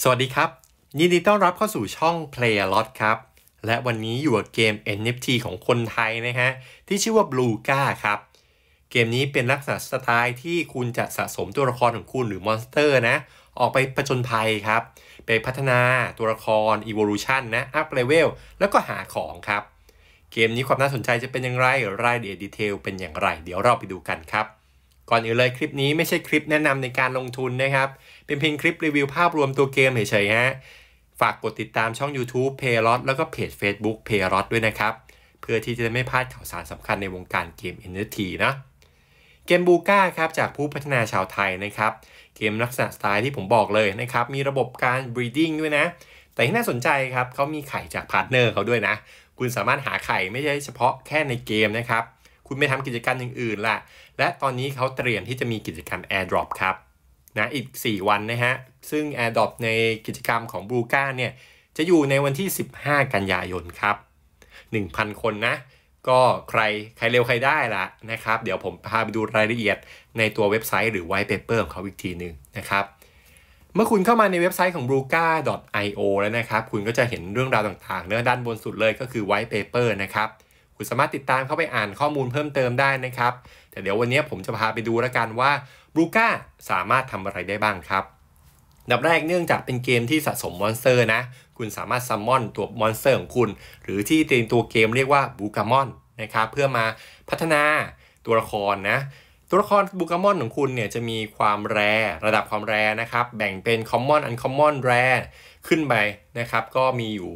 สวัสดีครับยินดีต้อนรับเข้าสู่ช่อง Play a Lot ครับ และวันนี้อยู่กับเกม NFT ของคนไทยนะฮะ ที่ชื่อว่า Blue g a ครับ เกมนี้เป็นลักษณะสไตล์ที่คุณจะสะสมตัวละครของคุณหรือมอนสเตอร์นะ ออกไปประจนภัยครับ ไปพัฒนาตัวละคร Evolution นะ อัพเลเวล แล้วก็หาของครับ เกมนี้ความน่าสนใจจะเป็นอย่างไรรายละเอียดดีเทลเป็นอย่างไรเดี๋ยวเราไปดูกันครับก่อนอื่นเลยคลิปนี้ไม่ใช่คลิปแนะนำในการลงทุนนะครับ เป็นเพียงคลิปรีวิวภาพรวมตัวเกมเฉยๆฮะ ฝากกดติดตามช่อง YouTube p a y l o t แล้วก็เพจ Facebook p a y l o t ด้วยนะครับ เพื่อที่จะไม่พลาดข่าวสารสำคัญในวงการเกม NFT นะ เกมบูก้าครับ จากผู้พัฒนาชาวไทยนะครับ เกมลักษณะสไตล์ที่ผมบอกเลยนะครับ มีระบบการ breeding ด้วยนะ แต่ที่น่าสนใจครับเขามีไข่จากพาร์ทเนอร์เขาด้วยนะ คุณสามารถหาไข่ไม่ใช่เฉพาะแค่ในเกมนะครับคุณไปทำกิจกรรมอย่างอื่นละ และตอนนี้เขาเตรียมที่จะมีกิจกรรม Airdrop ครับนะอีก 4 วันนะฮะ ซึ่ง Airdrop ในกิจกรรมของบลูก้าเนี่ยจะอยู่ในวันที่ 15 กันยายนครับ 1,000 คนนะ ก็ใครใครเร็วใครได้ละนะครับเดี๋ยวผมพาไปดูรายละเอียดในตัวเว็บไซต์หรือไวท์เพเปอร์ของเขาอีกทีหนึ่งนะครับเมื่อคุณเข้ามาในเว็บไซต์ของ b r u k a i o แล้วนะครับ คุณก็จะเห็นเรื่องราวต่างๆเนื้อด้านบนสุดเลยก็คือ white paper นะครับคุณสามารถติดตามเข้าไปอ่านข้อมูลเพิ่มเติมได้นะครับ แต่เดี๋ยววันนี้ผมจะพาไปดูละกันว่าบรูก้าสามารถทำอะไรได้บ้างครับดับแรกเนื่องจากเป็นเกมที่สะสมมอนสเตอร์นะ คุณสามารถซัมมอนตัวมอนสเตอร์ของคุณ หรือที่เตียมตัวเกมเรียกว่าบูกามอนนะครับเพื่อมาพัฒนาตัวละครนะตัวละครบูกามอนของคุณเนี่ยจะมีความแรระดับความแรนะครับแบ่งเป็นคอมมอนอันคอมมอนแรขึ้นไปนะครับก็มีอยู่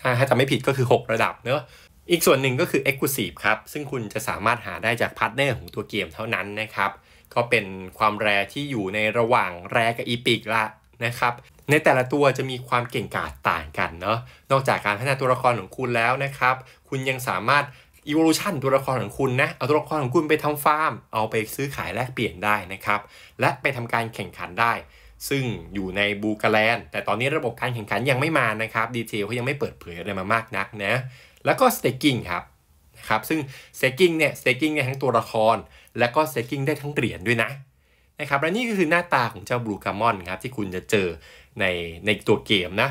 ถ้าจะไม่ผิดก็คือ 6 ระดับเนอะอีกส่วนหนึ่งก็คือ Exclusive ครับ ซึ่งคุณจะสามารถหาได้จากพาร์ทเนอร์ ของตัวเกมเท่านั้นนะครับ ก็เป็นความแรที่อยู่ในระหว่างแรกับอีพิกละนะครับ ในแต่ละตัวจะมีความเก่งกาจต่างกันเนาะ นอกจากการพัฒนาตัวละครของคุณแล้วนะครับ คุณยังสามารถอีวอลูชันตัวละครของคุณนะ เอาตัวละครของคุณไปทำฟาร์ม เอาไปซื้อขายแลกเปลี่ยนได้นะครับ และไปทำการแข่งขันได้ ซึ่งอยู่ในบูกาแลนแต่ตอนนี้ระบบการแข่งขันยังไม่มานะครับดีเทลเขายังไม่เปิดเผยอะไรมามากนักนะแล้วก็ staking ครับนะครับ ซึ่ง staking เนี่ย staking เนี่ยทั้งตัวละคร แล้วก็ staking ได้ทั้งเหรียญด้วยนะ นะครับ และนี่ก็คือหน้าตาของเจ้าบลูคาร์มอนครับที่คุณจะเจอในในตัวเกมนะ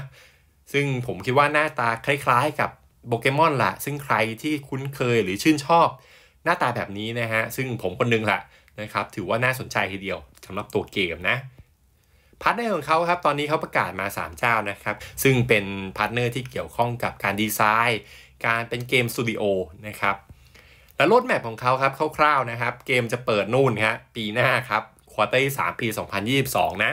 ซึ่งผมคิดว่าหน้าตาคล้ายๆกับโปเกมอนละ ซึ่งใครที่คุ้นเคยหรือชื่นชอบหน้าตาแบบนี้นะฮะ ซึ่งผมคนนึงละนะครับ ถือว่าน่าสนใจทีเดียวสำหรับตัวเกมนะ พาร์ทเนอร์ของเขาครับ ตอนนี้เขาประกาศมา 3 เจ้านะครับ ซึ่งเป็นพาร์ทเนอร์ที่เกี่ยวข้องกับการดีไซน์การเป็นเกมสตูดิโอนะครับ และโลดแมพของเขาครับคร่าวๆนะครับ เกมจะเปิดนู่นครับปีหน้าครับควอเตอร์ที่ปี 2022 นะ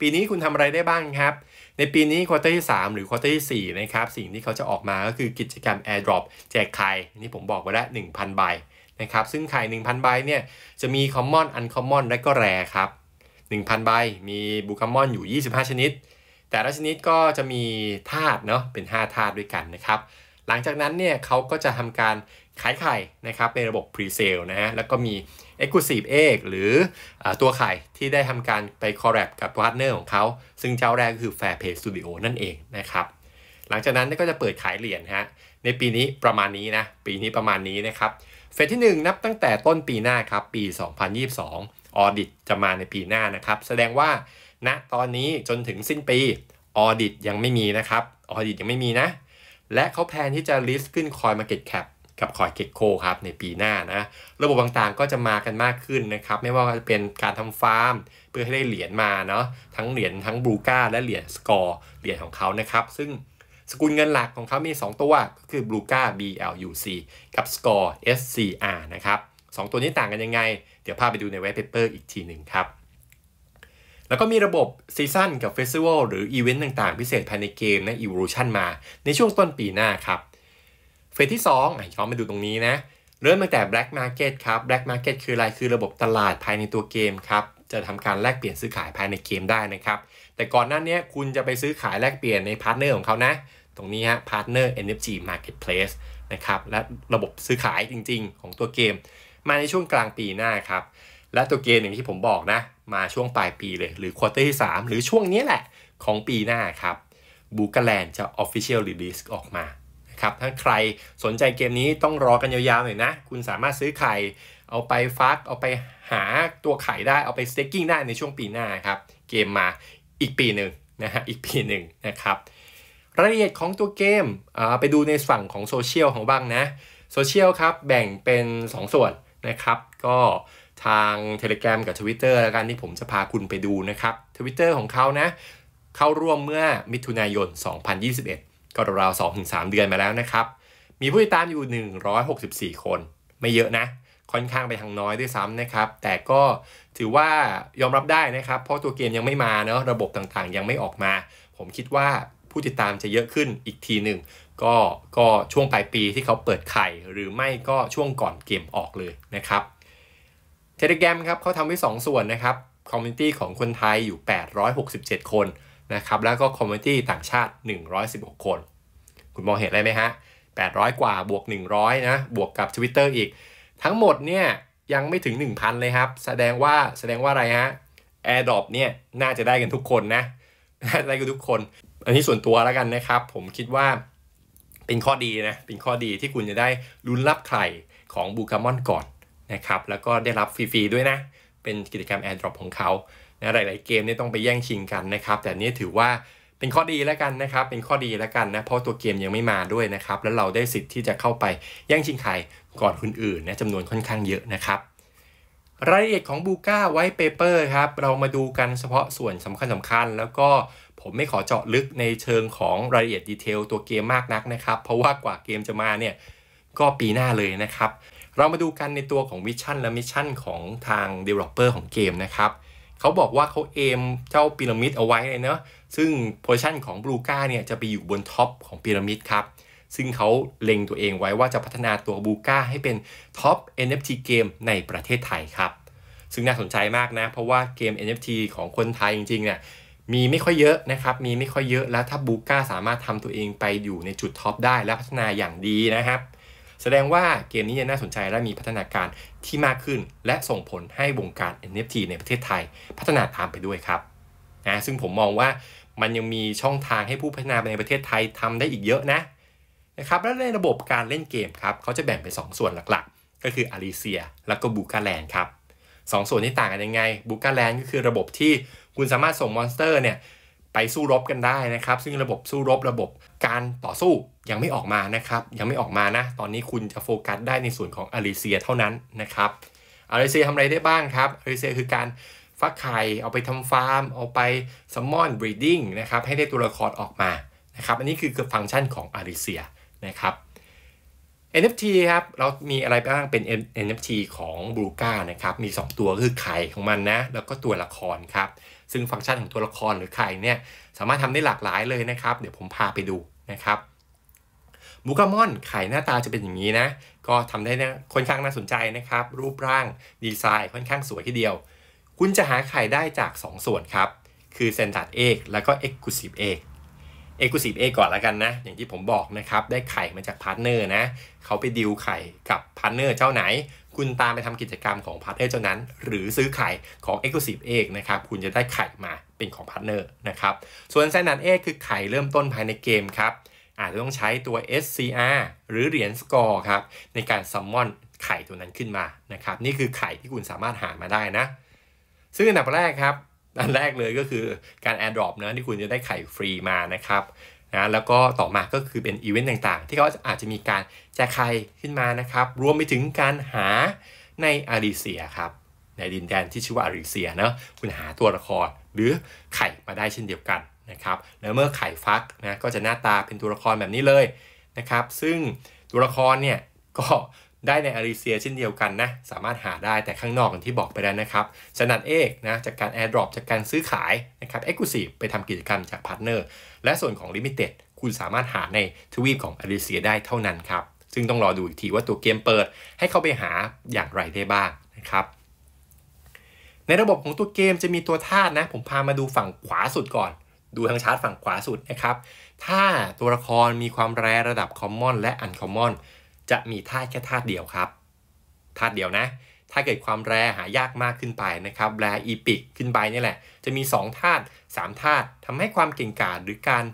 ปีนี้คุณทำอะไรได้บ้างครับ ในปีนี้ควอเตอร์ที่หรือควอเตอร์ที่นะครับ สิ่งที่เขาจะออกมาก็คือกิจกรรม Airdrop แจกไข่นี่ผมบอกไว้แล้ว1,000ใบนะครับ ซึ่งไข่1,000ใบเนี่ย จะมีคอมมอนอันคอมมอนและก็แรครับ1,000ใบมีบุคคมมอนอยู่ 25 ชนิด แต่ละชนิดก็จะมีธาตุเนาะเป็น5ธาตุด้วยกันนะครับหลังจากนั้นเนี่ยเขาก็จะทำการขายไข่นะครับในระบบพรีเซลนะฮะแล้วก็มี Exclusive Egg หรืออตัวไข่ที่ได้ทำการไปคอร์รัปกับพาร์ทเนอร์ของเขาซึ่งเจ้าแรกก็คือ Fairplay Studio นั่นเองนะครับหลังจากนั้นก็จะเปิดขายเหรียญฮะในปีนี้ประมาณนี้นะปีนี้ประมาณนี้นะครับเฟสที่ 1 นับตั้งแต่ต้นปีหน้าครับปี 2022ออดิตจะมาในปีหน้านะครับ แสดงว่าณนะตอนนี้จนถึงสิ้นปีออดิตยังไม่มีนะครับออดิตยังไม่มีนะและเขาแพลนที่จะ list ขึ้น Coin Market Cap กับ Coin g e c k o ครับในปีหน้านะระบบต่างๆก็จะมากันมากขึ้นนะครับไม่ว่าจะเป็นการทำฟาร์ม เพื่อให้ได้เหรียญมาเนาะทั้งเหรียญทั้งบูก้าและเหรียญสกอร์เหรียญของเขานะครับ ซึ่งสกุลเงินหลักของเขามี 2 ตัว ก็คือบลูก้า BLUC กับ Score SCR นะครับสตัวนี้ต่างกันยังไง เดี๋ยวพาไปดูในเว็บเปเปอร์อีกทีหนึ่งครับแล้วก็มีระบบซีซั่นกับเฟสติวัลหรืออีเวนต์ต่างๆพิเศษภายในเกมในอีว o l u t ชันมา ในช่วงต้นปีหน้าครับเฟสที่2องย้อนมาดูตรงนี้นะ เริ่มตั้งแต่ Black Market ครับ Black Market คืออะไร คือระบบตลาดภายในตัวเกมครับจะทำการแลกเปลี่ยนซื้อขายภายในเกมได้นะครับ แต่ก่อนหน้านี้คุณจะไปซื้อขายแลกเปลี่ยนในพาร์ทเนอร์ของเขานะ ตรงนี้ฮะพาร์ทเนอร์ NFT Marketplace นะครับและระบบซื้อขายจริง ๆ ของตัวเกม มาในช่วงกลางปีหน้าครับและตัวเกณฑ์อย่างที่ผมบอกนะ มาช่วงปลายปีเลยหรือควอเตอร์ที่ 3 หรือช่วงนี้แหละของปีหน้าครับบูกาแลนจะ Official Release ออกมานะครับถ้าใครสนใจเกมนี้ต้องรอกันยาวๆ หน่อยนะ คุณสามารถซื้อไข่เอาไปฟักเอาไปหาตัวไข่ได้เอาไปสเต็กกิ้งได้ในช่วงปีหน้าครับ เกมมาอีกปีหนึ่งนะฮะอีกปีหนึ่งนะครับรายละเอียดของตัวเกมไปดูในฝั่งของโซเชียลของบ้างนะโซเชียลครับแบ่งเป็น2 ส่วนนะครับ ก็ทาง Telegram กับ Twitter แล้วกันที่ผมจะพาคุณไปดูนะครับ Twitter ของเขานะ เข้าร่วมเมื่อมิถุนายน 2021 ก็ราวๆ2-3 เดือนมาแล้วนะครับ มีผู้ติดตามอยู่ 164 คน ไม่เยอะนะ ค่อนข้างไปทางน้อยด้วยซ้ำนะครับ แต่ก็ถือว่ายอมรับได้นะครับ เพราะตัวเกมยังไม่มาเนาะระบบต่างๆ ยังไม่ออกมา ผมคิดว่าผู้ติดตามจะเยอะขึ้นอีกทีหนึ่งก็ก็ช่วงปลายปีที่เขาเปิดไข่ หรือไม่ก็ช่วงก่อนเกมออกเลยนะครับทเลแกรมครับเขาทำไว้2ส่วนนะครับคอมมูนิตี้ของคนไทยอยู่ 867 คนนะครับแล้วก็คอมมูนิตี้ต่างชาติ 116 คน คุณมองเห็นอะไรไหมฮะ 800 กว่าบวก 100 นะ บวกกับ Twitter อีก ทั้งหมดเนี่ยยังไม่ถึง 1,000 เลยครับ แสดงว่าแสดงว่าอะไรฮะ AirDrop เนี่ยน่าจะได้กันทุกคนนะได้กันทุกคน อันนี้ส่วนตัวแล้วกันนะครับ ผมคิดว่าเป็นข้อดีนะเป็นข้อดีที่คุณจะได้ลุ้นรับใครของบูคามอนก่อนนะครับแล้วก็ได้รับฟรีๆด้วยนะ เป็นกิจกรรม Airdrop ของเขานะหลายๆเกมนี่ต้องไปแย่งชิงกันนะครับแต่นี้ถือว่าเป็นข้อดีแล้วกันนะครับเป็นข้อดีแล้วกันนะเพราะตัวเกมยังไม่มาด้วยนะครับ แล้วเราได้สิทธิ์ที่จะเข้าไปแย่งชิงใครก่อนคนอื่นนะจำนวนค่อนข้างเยอะนะครับ รายละเอียดของบูก้าไว้เปเปอร์ครับเรามาดูกันเฉพาะส่วนสำคัญสาคัญแล้วก็ผมไม่ขอเจาะลึกในเชิงของรายละเอียดดีเทลตัวเกมมากนักนะครับ เพราะว่ากว่าเกมจะมาเนี่ยก็ปีหน้าเลยนะครับเรามาดูกันในตัวของวิชั่นและมิชชั่นของทาง Developer ของเกมนะครับ เขาบอกว่าเขาเอมเจ้าพีระมิดเอาไว้เลยเนาะซึ่งโพชันของบลูก้าเนี่ยจะไปอยู่บนท็อปของพีระมิดครับซึ่งเขาเล็งตัวเองไว้ว่าจะพัฒนาตัวบูก้าให้เป็นท็อป NFT เกมในประเทศไทยครับ ซึ่งน่าสนใจมากนะ เพราะว่าเกม NFT ของคนไทยจริงๆเนี่ยมีไม่ค่อยเยอะนะครับมีไม่ค่อยเยอะแล้วถ้าบูก้าสามารถทำตัวเองไปอยู่ในจุดท็อปได้ และพัฒนาอย่างดีนะครับแสดงว่าเกมนี้น่าสนใจและมีพัฒนาการที่มากขึ้นและส่งผลให้วงการ NFT ในประเทศไทยพัฒนาตามไปด้วยครับนะซึ่งผมมองว่ามันยังมีช่องทางให้ผู้พัฒนาในประเทศไทยทำได้อีกเยอะนะนะครับและในระบบการเล่นเกมครับเขาจะแบ่งเป็น 2 ส่วนหลักๆ ก็คืออาริเซียและก็บูกาแลนด์ครับสส่วนนี้ต่างกันยังไงบูกาแลนด์ก็คือระบบที่คุณสามารถส่งมอนสเตอร์เนี่ยไปสู้รบกันได้นะครับ ซึ่งระบบสู้รบระบบการต่อสู้ยังไม่ออกมานะครับ ยังไม่ออกมานะ ตอนนี้คุณจะโฟกัสได้ในส่วนของอาริเซียเท่านั้นนะครับอาริเซียทำอะไรได้บ้างครับอาริเซียคือการฟักไข่เอาไปทำฟาร์ม เอาไปสมอนบรีดดิ้งนะครับให้ได้ตัวละครออกมานะครับอันนี้คือฟังก์ชันของอาริเซียนะครับ NFT ครับเรามีอะไรบ้างเป็น NFT ของบลูกร์นะครับมี 2 ตัวคือไข่ของมันนะ แล้วก็ตัวละครครับซึ่งฟังก์ชันของตัวละครหรือไข่เนี่ยสามารถทำได้หลากหลายเลยนะครับ เดี๋ยวผมพาไปดูนะครับบูกามอนไข่หน้าตาจะเป็นอย่างนี้นะ ก็ทำได้นะค่อนข้างน่าสนใจนะครับ รูปร่างดีไซน์ค่อนข้างสวยทีเดียว คุณจะหาไข่ได้จาก 2 ส่วนครับ คือเซนตัดเอกแล้วก็เอ็ก u ูซีฟเอกเอ็ก u ูซีฟเอกก่อนแล้วกันนะ อย่างที่ผมบอกนะครับ ได้ไข่มาจากพาร์ทเนอร์นะ เขาไปดิวไข่กับพาร์ทเนอร์เจ้าไหนคุณตามไปทำกิจกรรมของพาร์ทเนอร์เจ้านั้น หรือซื้อไข่ของ e อ c l u s i v e เอกนะครับ คุณจะได้ไข่มาเป็นของพาร์ทเนอร์นะครับ ส่วนไซนันเอกคือไข่เริ่มต้นภายในเกมครับอาจจะต้องใช้ตัว SCR หรือเหรียญสกอร์ครับ ในการซัมมอนไข่ตัวนั้นขึ้นมานะครับ นี่คือไข่ที่คุณสามารถหามาได้นะ ซึ่งอันดับแรกครับ อันแรกเลยก็คือการอ i ดดรอปนะที่คุณจะได้ไข่ฟรีมานะครับนะแล้วก็ต่อมาก็คือเป็นอีเวนต์ต่างๆ ที่เขาอาจจะมีการแจกใครขึ้นมานะครับ รวมไปถึงการหาในอาริเซียครับ ในดินแดนที่ชื่อว่าอาริเซียเนาะคุณหาตัวละคร หรือไข่มาได้เช่นเดียวกันนะครับ แล้วเมื่อไข่ฟักนะก็จะหน้าตาเป็นตัวละครแบบนี้เลยนะครับ ซึ่งตัวละครเนี่ยก็ได้ในอาริเซียเช่นเดียวกันนะสามารถหาได้แต่ข้างนอกอย่างที่บอกไปแล้วนะครับสนัดเอกนะจากการอร์ดรอปจากการซื้อขายนะครับเอ็กซ์คลูซีฟไปทำกิจกรรมจากพาร์ทเนอร์และส่วนของลิมิเต็ดคุณสามารถหาในทวีปของอาริเซียได้เท่านั้นครับ ซึ่งต้องรอดูอีกทีว่าตัวเกมเปิดให้เข้าไปหาอย่างไรได้บ้างนะครับ ในระบบของตัวเกมจะมีตัวธาตุนะ ผมพามาดูฝั่งขวาสุดก่อน ดูทางชาร์ตฝั่งขวาสุดนะครับถ้าตัวละครมีความแรระดับคอมมอน และอันคอมมอนจะมีธาตุแค่ธาตุเดียวครับธาตุเดียวนะ ถ้าเกิดความแรหายากมากขึ้นไปนะครับแรอีพิกขึ้นไปนี่แหละ จะมี2ธาตุ3ธาตุทำให้ความเก่งกาจหรือการ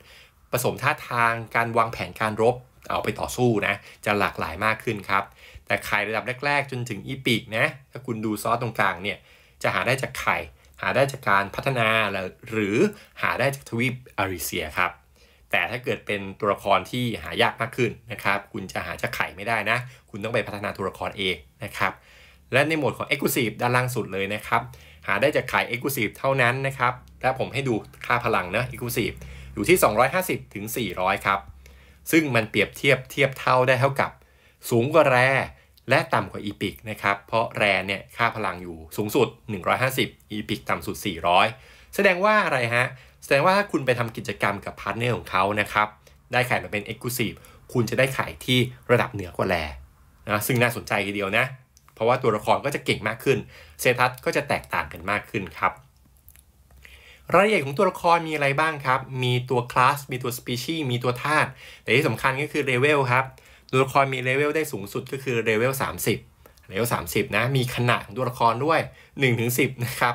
ผสมท่าทาง การวางแผนการรบเอาไปต่อสู้นะจะหลากหลายมากขึ้นครับ แต่ไข่ระดับแรกๆ จนถึงอีพิกนะถ้าคุณดูซอสตรงกลางเนี่ยจะหาได้จากไข่ หาได้จากการพัฒนา หรือหาได้จากทวีปอาริเซียครับแต่ถ้าเกิดเป็นตัวละครที่หายากมากขึ้นนะครับ คุณจะหาจะไขไม่ได้นะ คุณต้องไปพัฒนาตัวละครเองนะครับ และในโหมดของ Exclusive ด้านล่างสุดเลยนะครับ หาได้จากไข่ Exclusive เท่านั้นนะครับ และผมให้ดูค่าพลังนะ Exclusive อยู่ที่ 250 ถึง 400 ครับ ซึ่งมันเปรียบเทียบเทียบเท่าได้เท่ากับ สูงกว่าแร และต่ำกว่าอีพิกนะครับเพราะแรเนี่ยค่าพลังอยู่สูงสุด 150อีพิกต่ำสุด 400 แสดงว่าอะไรฮะแสดงว่าถ้าคุณไปทำกิจกรรมกับพาร์ทเนอร์ของเขานะครับ ได้ขายมาเป็นกซ์คลูซีฟคุณจะได้ขายที่ระดับเหนือกว่าแลนะซึ่งน่าสนใจทีเดียวนะ เพราะว่าตัวละครก็จะเก่งมากขึ้น เซทัสก็จะแตกต่างกันมากขึ้นครับ รายละเอียดของตัวละครมีอะไรบ้างครับ มีตัวคลาสมีตัวสปีชีมีตัวธาตุแต่ที่สำคัญก็คือเลเวลครับตัวละครมีเลเวลได้สูงสุดก็คือเลเวล30เลเวล30 นะมีขนาดของตัวละครด้วย 1-10 นะครับ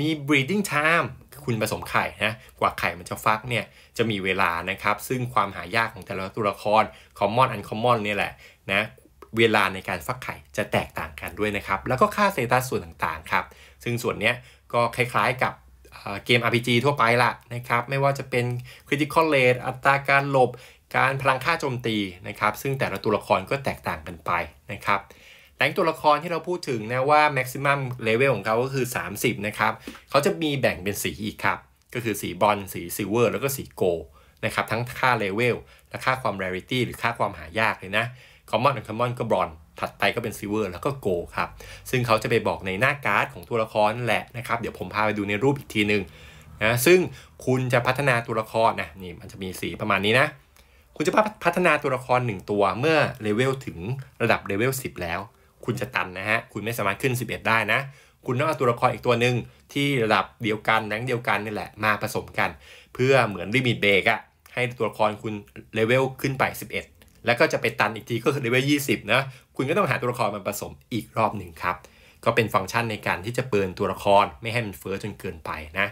มี breeding time คุณผสมไข่นะ กว่าไข่มันจะฟักเนี่ยจะมีเวลานะครับ ซึ่งความหายากของแต่ละตัวละคร common a n d c o m m o n เนี่ยแหละนะ เวลาในการฟักไข่จะแตกต่างกันด้วยนะครับ แล้วก็ค่าเซตัสส่วนต่างๆครับ ซึ่งส่วนเนี้ยก็คล้ายๆกับเกม RPG ทั่วไปละนะครับ ไม่ว่าจะเป็น critical rate อัตราการหลบ การพลังค่าโจมตีนะครับ ซึ่งแต่ละตัวละครก็แตกต่างกันไปนะครับแต่ตัวละครที่เราพูดถึงนะว่า maximum level ของเขาก็คือ 30 นะครับ เขาจะมีแบ่งเป็นสีอีกครับ ก็คือสีบอล สีซิลเวอร์ แล้วก็สีโกลนะครับ ทั้งค่าเลเวล และค่าความ rarity หรือค่าความหายากเลยนะ common รือ common ก็บอลถัดไปก็เป็นซิลเวอร์ แล้วก็โกลครับ ซึ่งเขาจะไปบอกในหน้าการ์ดของตัวละครแหละนะครับ เดี๋ยวผมพาไปดูในรูปอีกทีหนึ่งนะ ซึ่งคุณจะพัฒนาตัวละครนะนี่มันจะมีสีประมาณนี้นะ คุณจะพัฒนาตัวละคร 1ตัวเมื่อเลเวลถึงระดับเลเวล10 แล้วคุณจะตันนะฮะ คุณไม่สามารถขึ้น 11 ได้นะ คุณต้องเอาตัวละครอีกตัวหนึ่งที่ระดับเดียวกันแรงเดียวกันนี่แหละ มาผสมกัน เพื่อเหมือนลิมิตเบรกอะให้ตัวละครคุณเลเวลขึ้นไป 11 แล้วก็จะไปตันอีกทีก็คือเลเวล20 นะ คุณก็ต้องหาตัวละครมาผสมอีกรอบหนึ่งครับ ก็เป็นฟังก์ชันในการที่จะเปิดตัวละครไม่ให้มันเฟ้อจนเกินไปนะ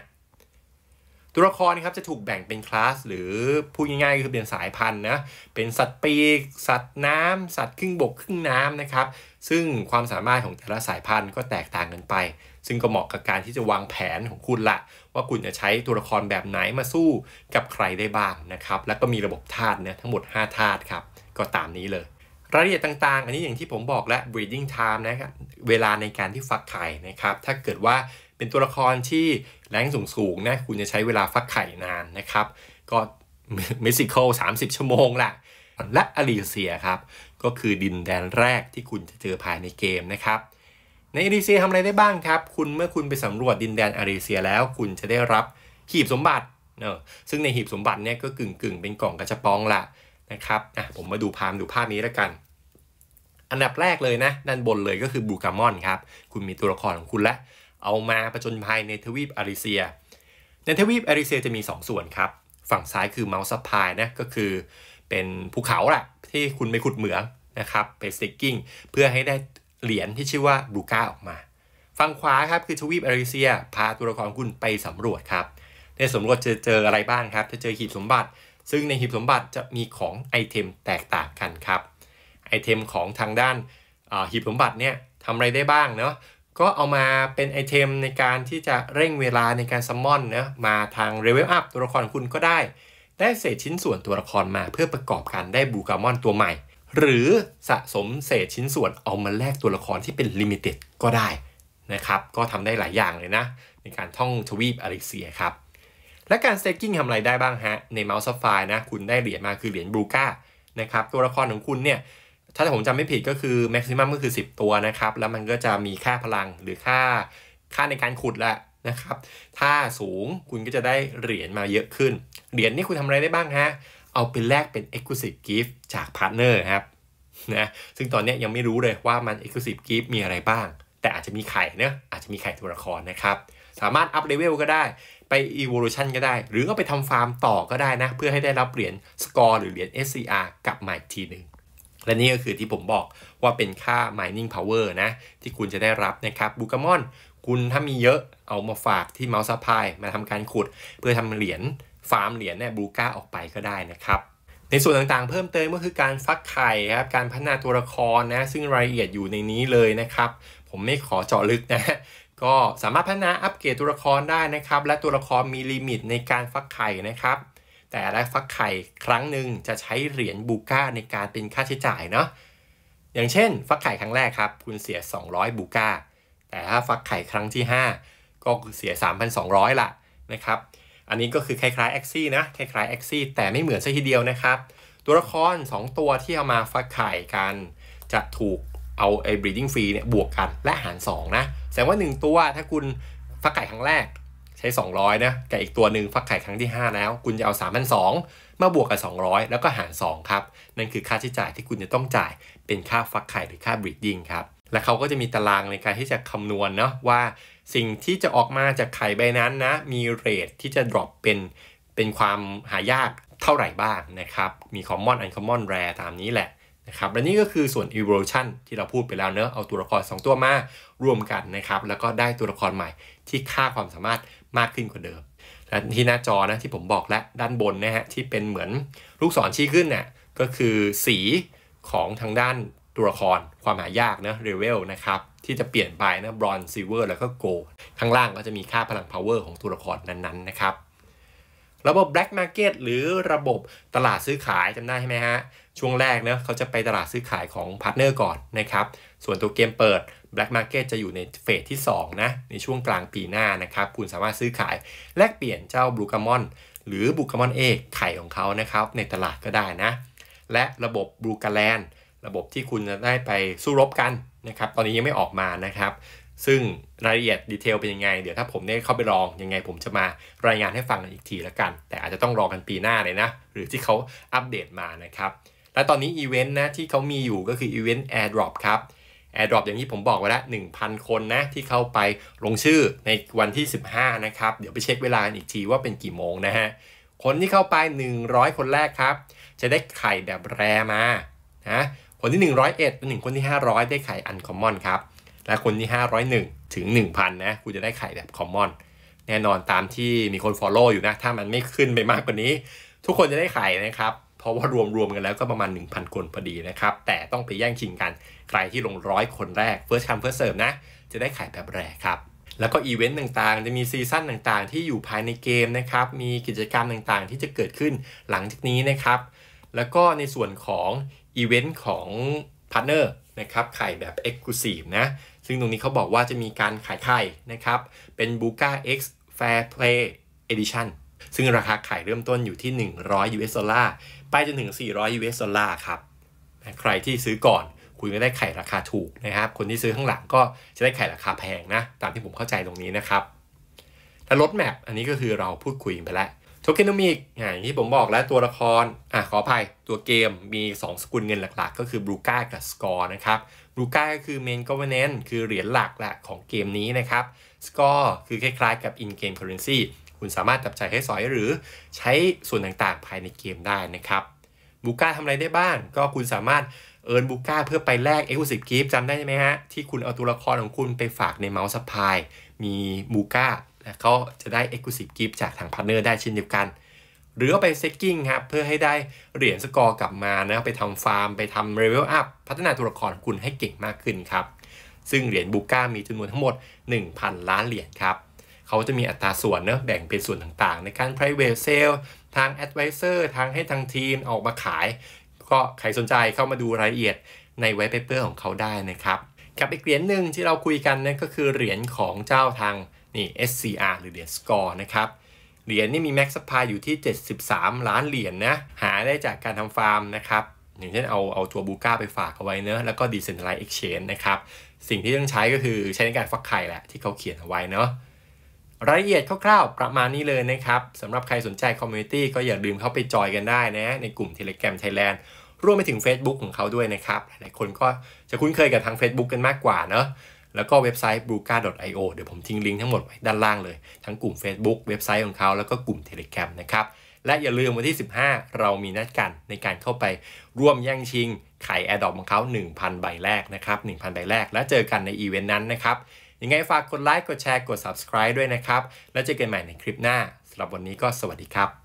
ตัวละครนะครับจะถูกแบ่งเป็นคลาสหรือพูดง่ายๆคือเป็นสายพันธุ์นะเป็นสัตว์ปีกสัตว์น้ำ สัตว์ครึ่งบกครึ่งน้ำนะครับซึ่งความสามารถของแต่ละสายพันธุ์ก็แตกต่างกันไป ซึ่งก็เหมาะกับการที่จะวางแผนของคุณละว่าคุณจะใช้ตัวละครแบบไหนมาสู้กับใครได้บ้างนะครับแล้วก็มีระบบธาตุเนี่ยทั้งหมด5ธาตุครับก็ตามนี้เลย รายละเอียดต่างๆ อันนี้อย่างที่ผมบอกแล้ว breeding time นะครับเวลาในการที่ฟักไข่นะครับถ้าเกิดว่าเป็นตัวละครที่แรงสูงๆ นะ คุณจะใช้เวลาฟักไข่นานนะครับ ก็เมิสิคลสามสิบชั่วโมงละและอลีเซียครับ ก็คือดินแดนแรกที่คุณจะเจอภายในเกมนะครับ ในอลีเซียทำอะไรได้บ้างครับ คุณเมื่อคุณไปสำรวจดินแดนอลีเซียแล้ว คุณจะได้รับ หีบสมบัติเนอะซึ่งในหีบสมบัติเนี่ยก็กึ่งๆ เป็นกล่องกระชับปองละนะครับ อ่ะ ผมมาดูพามดูภาพนี้แล้วกัน อันดับแรกเลยนะ ด้านบนเลยก็คือบูกามอนครับ คุณมีตัวละครของคุณและเอามาประจนภัยในทวีปอาริเซีย ในทวีปอาริเซียจะมี 2 ส่วนครับ ฝั่งซ้ายคือเมาส์ซพพายนะ ก็คือเป็นภูเขาแหละ ที่คุณไปขุดเหมืองนะครับไปสติกกิ้งเพื่อให้ได้เหรียญที่ชื่อว่าบูก้าออกมา ฝั่งขวาครับ คือทวีปอาริเซีย พาตัวละครคุณไปสำรวจครับ ในสำรวจจะเจออะไรบ้างครับ จะเจอหีบสมบัติ ซึ่งในหีบสมบัติจะมีของไอเทมแตกต่างกันครับไอเทมของทางด้านหีบสมบัติเนี่ยทำอะไรได้บ้างเนาะก็เอามาเป็นไอเทม ในการที่จะเร่งเวลาในการซัมมอนนะมาทางเรเวลอัพตัวละครคุณก็ได้ได้เศษชิ้นส่วนตัวละครมาเพื่อประกอบกันได้บูกามอนตัวใหม่ หรือสะสมเศษชิ้นส่วนเอามาแลกตัวละครที่เป็นลิมิเต็ดก็ได้นะครับก็ทำได้หลายอย่างเลยนะ ในการท่องทวีปอลิเซียครับ และการสเต็กกิ้งทำอะไรได้บ้างฮะ ในเมาส์ซัฟไฟนะคุณได้เหรียญมาคือเหรียญบูก้านะครับตัวละครของคุณเนี่ยถ้าผมจำไม่ผิดก็คือแม็กซิมัมก็คือ 10 ตัวนะครับ แล้วมันก็จะมีค่าพลังหรือค่าค่าในการขุดแหละนะครับ ถ้าสูงคุณก็จะได้เหรียญมาเยอะขึ้น เหรียญนี่คุณทำอะไรได้บ้างฮะ เอาไปแลกเป็น Exclusive Gift จากพาร์ทเนอร์ครับ นะ ซึ่งตอนนี้ยังไม่รู้เลยว่ามัน Exclusive Gift มีอะไรบ้าง แต่อาจจะมีไข่เนะอาจจะมีไข่ตัวละครนะครับ สามารถอัพเลเวลก็ได้ ไป Evolution ก็ได้ หรือก็ไปทำฟาร์มต่อก็ได้นะ เพื่อให้ได้รับเหรียญสกอร์หรือเหรียญ SCR กลับมาอีกทีหนึ่งและนี่ก็คือที่ผมบอกว่าเป็นค่า mining power นะ ที่คุณจะได้รับนะครับบูกามอนคุณถ้ามีเยอะเอามาฝากที่เมาส์ซัพพลายมาทำการขุด เพื่อทำเหรียญฟาร์มเหรียญเนี่ยบูกาออกไปก็ได้นะครับ ในส่วนต่างๆ เพิ่มเติมก็คือการฟักไข่ครับ การพัฒนาตัวละครนะ ซึ่งรายละเอียดอยู่ในนี้เลยนะครับ ผมไม่ขอเจาะลึกนะ ก็สามารถพัฒนาอัปเกรดตัวละครได้นะครับ และตัวละครมีลิมิตในการฟักไข่นะครับแต่ละฟักไข่ครั้งหนึ่งจะใช้เหรียญบูก้าในการเป็นค่าใช้จ่ายเนาะอย่างเช่นฟักไข่ครั้งแรกครับ คุณเสีย 200บูก้าแต่ถ้าฟักไข่ครั้งที่ 5 ก็เสีย 3,200 ละนะครับ อันนี้ก็คือคล้ายๆแอคซี่นะคล้ายๆแอคซี่แต่ไม่เหมือนซะทีเดียวนะครับ ตัวละคร 2 ตัวที่เอามาฟักไข่กันจะถูกเอาไอ้ breeding fee เนี่ยบวกกันและหาร 2 นะ แสดงว่า 1 ตัวถ้าคุณฟักไข่ครั้งแรกใช้ 200 นะกับอีกตัวหนึ่งฟักไข่ครั้งที่ 5 แล้ว คุณจะเอา 3 2 0 0มาบวกกับ 200 แล้วก็หาร 2 ครับ นั่นคือค่าใช้จ่ายที่คุณจะต้องจ่ายเป็นค่าฟักไข่หรือค่าบริดดิ้งครับ และเขาก็จะมีตารางในการที่จะคำนวณเนาะว่าสิ่งที่จะออกมาจากไข่ใบนั้นนะ มีเรทที่จะดรอปเป็น เป็นความหายากเท่าไหร่บ้างนะครับ มี common อ n c o m m o n rare ตามนี้แหละนะครับ และนี่ก็คือส่วน evolution ที่เราพูดไปแล้วเนอะเอาตัวละคร2ตัวมา รวมกันนะครับ แล้วก็ได้ตัวละครใหม่ที่ค่าความสามารถมากขึ้นกว่าเดิม และที่หน้าจอนะที่ผมบอกและด้านบนนะฮะที่เป็นเหมือนลูกศรชี้ขึ้นเนี่ยก็คือสีของทางด้านตัวละคร ความหายากนะเรเวลนะครับ ที่จะเปลี่ยนไปนะบรอนซ์ซิเวอร์แล้วก็โกลข้างล่างก็จะมีค่าพลังพาวเวอร์ของตัวละครนั้นๆนะครับ ระบบล็กมาร์เก็ตหรือระบบตลาดซื้อขายจำได้ใช่ไหมฮะช่วงแรกเนะเขาจะไปตลาดซื้อขายของพาร์ทเนอร์ก่อนนะครับส่วนตัวเกมเปิด Black Market จะอยู่ในเฟสที่ 2นะในช่วงกลางปีหน้านะครับคุณสามารถซื้อขาย แลกเปลี่ยนเจ้าบลูกามอนหรือบลูกามอนเอกไข่ของเขานะครับในตลาดก็ได้นะ และระบบบลูกาแลนระบบที่คุณจะได้ไปสู้รบกันนะครับตอนนี้ยังไม่ออกมานะครับซึ่งรายละเอียดดีเทลเป็นยังไง เดี๋ยวถ้าผมได้เข้าไปลองยังไง ผมจะมา รายงานให้ฟังอีกทีละกัน แต่อาจจะต้องรอกันปีหน้าเลยนะ หรือที่เขาอัปเดตมานะครับและตอนนี้อีเวนต์นะ ที่เขามีอยู่ก็คืออีเวนต์ Airdrop ครับ Airdrop อย่างที่ผมบอกไว้แล้ว 1,000 คนนะที่เข้าไปลงชื่อในวันที่ 15 นะครับเดี๋ยวไปเช็คเวลาอีกทีว่าเป็นกี่โมงนะฮะคนที่เข้าไป 100 คนแรกครับ จะได้ไข่แบบแรมานะคนที่ 101เป็นหนึ่งคนที่500 ได้ไข่อันคอมมอนครับ และคนที่ 501 ถึง 1,000 นะ คุณจะได้ไข่แบบคอมมอนแน่นอนตามที่มีคน Follow อยู่นะถ้ามันไม่ขึ้นไปมากกว่านี้ ทุกคนจะได้ไข่นะครับเพราะว่ารวมรวมกันแล้วก็ประมาณ 1,000 คนพอดีนะครับ แต่ต้องไปแย่งชิงกัน ใครที่ลงร้อยคนแรก first come first serve นะ จะได้ขายแบบแรกครับ แล้วก็อีเวนต์ต่างๆ จะมีซีซั่นต่างๆ ที่อยู่ภายในเกมนะครับ มีกิจกรรมต่างๆ ที่จะเกิดขึ้นหลังจากนี้นะครับ แล้วก็ในส่วนของอีเวนต์ของพาร์เนอร์นะครับไข่แบบ e x c l u s i v e นะ ซึ่งตรงนี้เขาบอกว่าจะมีการขายไข่นะครับ เป็น b u k a X Fair Play Edition ซึ่งราคาขายเริ่มต้นอยู่ที่ 100 US ดอลลาร์ไปจนถึง 400 US ดอลลาร์ครับ ใครที่ซื้อก่อนคุณก็ได้ไข่ราคาถูกนะครับ คนที่ซื้อข้างหลังก็จะได้ไข่ราคาแพงนะ ตามที่ผมเข้าใจตรงนี้นะครับ แล้วรถแมพอันนี้ก็คือเราพูดคุยไปแล้วโทเคนมิกอย่างที่ผมบอกแล้วตัวละครอ่ะขออภัยตัวเกมมี 2สกุลเงินหลัก ๆ ก็คือบรูก้ากับสกอร์นะครับบรูก้าก็คือเมนกอ v e r นน n นคือเหรียญหลักแหละของเกมนี้นะครับสกอร์คือคล้ายๆ กับอินเกมเคอร์เรนซีคุณสามารถจับจ่ายให้สอยหรือใช้ส่วนต่างๆภายในเกมได้นะครับบูก้าทำอะไรได้บ้าง ก็คุณสามารถเอิร์นบูก้าเพื่อไปแลกเอ็กซ์คลูซีฟกิฟต์จำได้ไหมฮะที่คุณเอาตัวละครของคุณไปฝากในเมาส์สปายมีบูก้าแล้วก็จะได้เอ็กซ์คลูซีฟกิฟต์จากทางพาร์เนอร์ได้เช่นเดียวกัน หรือไปเซ็กกิ้งครับ เพื่อให้ได้เหรียญสกอร์กลับมานะไปทำฟาร์มไปทำเรเวลอัพพัฒนาตัวละครคุณให้เก่งมากขึ้นครับซึ่งเหรียญบูก้ามีจำนวนทั้งหมด1,000 ล้านเหรียญครับเขาจะมีอัตราส่วนเนะแบ่งเป็นส่วนต่างๆ ในการ private sale ทาง advisor ทางให้ทางทีมออกมาขาย ก็ใครสนใจเข้ามาดูรายละเอียดในว h i เปเปอร์ของเขาได้นะครับกับอีกเหรียญหนึ่งที่เราคุยกันนั่นก็คือเหรียญของเจ้าทางนี่ SCR หรือเหรียญ score นะครับเหรียญนี่มีแม็กซ์ p ปายอยู่ที่ 73 ล้านเหรียญนนะหาได้จากการทำฟาร์มนะครับอย่างเช่นเอาเอาตัวบูก้าไปฝากเอาไว้เนอะแล้วก็ดีเซนทรัลไลซ์เอ็กชแนนนะครับสิ่งที่ต้องใช้ก็คือใช้ในการฟักไข่แหละที่เขาเขียนเอาไว้เนาะรายละเอียดคร่าวๆ ประมาณนี้เลยนะครับสำหรับใครสนใจคอมมูนิตี้ก็อย่าลืมเข้าไปจอยกันได้นะในกลุ่ม Telegram Thailand รวมไปถึง Facebook ของเขาด้วยนะครับหลายคนก็จะคุ้นเคยกับทาง Facebook กันมากกว่าเนาะแล้วก็เว็บไซต์ b r u k a io เดี๋ยวผมทิ้งลิงก์ทั้งหมดไว้ด้านล่างเลยทั้งกลุ่ม Facebook เว็บไซต์ของเขาแล้วก็กลุ่ม Telegram นะครับ และอย่าลืมวันที่ 15 เรามีนัดกันในการเข้าไปร่วมแย่งชิงไข่แอร์ดอปของเขา1,000 ใบแรกนะครับ1,000 ใบแรก และเจอกันในอีเวนต์นั้นนะครับยังไงฝากกดไลค์ กดแชร์ กด subscribe ด้วยนะครับ แล้วเจอกันใหม่ในคลิปหน้า สำหรับวันนี้ก็สวัสดีครับ